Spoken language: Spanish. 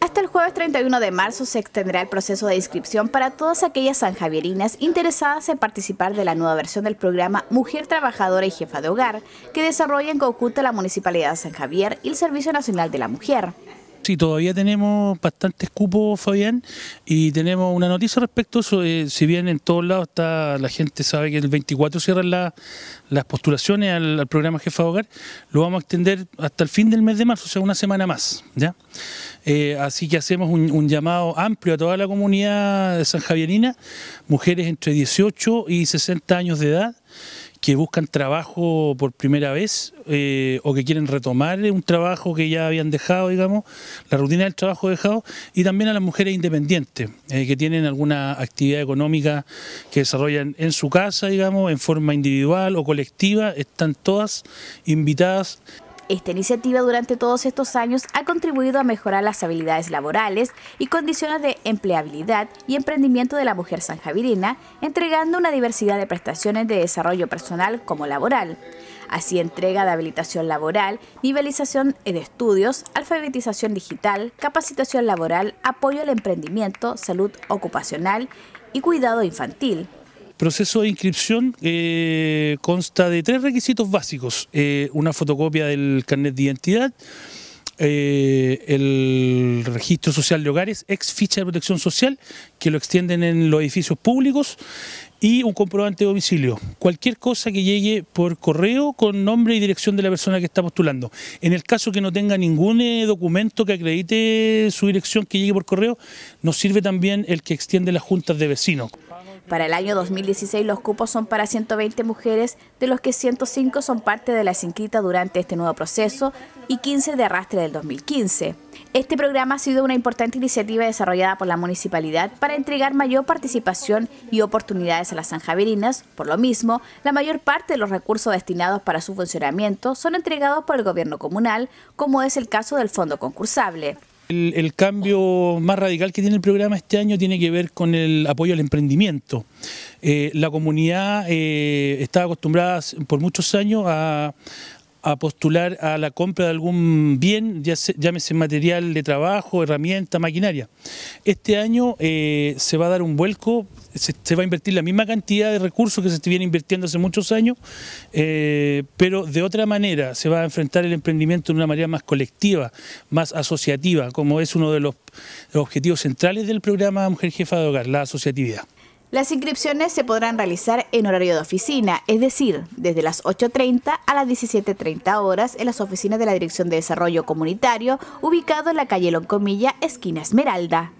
Hasta el jueves 31 de marzo se extenderá el proceso de inscripción para todas aquellas sanjavierinas interesadas en participar de la nueva versión del programa Mujer Trabajadora y Jefa de Hogar, que desarrolla en conjunto la Municipalidad de San Javier y el Servicio Nacional de la Mujer. Sí, todavía tenemos bastantes cupos, Fabián, y tenemos una noticia respecto eh, si bien en todos lados está, la gente sabe que el 24 cierran las postulaciones al, programa Jefa de Hogar, lo vamos a extender hasta el fin del mes de marzo, o sea, una semana más. ¿ya? Eh, así que hacemos un, un, llamado amplio a toda la comunidad de San Javierina, mujeres entre 18 y 60 años de edad que buscan trabajo por primera vez eh, o que quieren retomar un trabajo que ya habían dejado, digamos, la rutina del trabajo dejado, y también a las mujeres independientes eh, que tienen alguna actividad económica que desarrollan en su casa, digamos, en forma individual o colectiva, están todas invitadas. Esta iniciativa durante todos estos años ha contribuido a mejorar las habilidades laborales y condiciones de empleabilidad y emprendimiento de la mujer sanjavirina, entregando una diversidad de prestaciones de desarrollo personal como laboral. Así entrega de habilitación laboral, nivelización en estudios, alfabetización digital, capacitación laboral, apoyo al emprendimiento, salud ocupacional y cuidado infantil. El proceso de inscripción eh, consta de tres requisitos básicos. Eh, una fotocopia del carnet de identidad, eh, el registro social de hogares, ex ficha de protección social, que lo extienden en los edificios públicos, y un comprobante de domicilio. Cualquier cosa que llegue por correo con nombre y dirección de la persona que está postulando. En el caso que no tenga ningún documento que acredite su dirección que llegue por correo, nos sirve también el que extiende las juntas de vecinos. Para el año 2016 los cupos son para 120 mujeres, de los que 105 son parte de las inscritas durante este nuevo proceso y 15 de arrastre del 2015. Este programa ha sido una importante iniciativa desarrollada por la municipalidad para entregar mayor participación y oportunidades a las sanjaverinas. Por lo mismo, la mayor parte de los recursos destinados para su funcionamiento son entregados por el gobierno comunal, como es el caso del fondo concursable. El, cambio más radical que tiene el programa este año tiene que ver con el apoyo al emprendimiento. Eh, la comunidad eh, está acostumbrada por muchos años a, a postular a la compra de algún bien, ya se, llámese material de trabajo, herramienta, maquinaria. Este año eh, se va a dar un vuelco, se, va a invertir la misma cantidad de recursos que se estuviera invirtiendo hace muchos años, eh, pero de otra manera se va a enfrentar el emprendimiento de una manera más colectiva, más asociativa, como es uno de los objetivos centrales del programa Mujer Jefa de Hogar, la asociatividad. Las inscripciones se podrán realizar en horario de oficina, es decir, desde las 8.30 a las 17.30 horas en las oficinas de la Dirección de Desarrollo Comunitario, ubicado en la calle Loncomilla, esquina Esmeralda.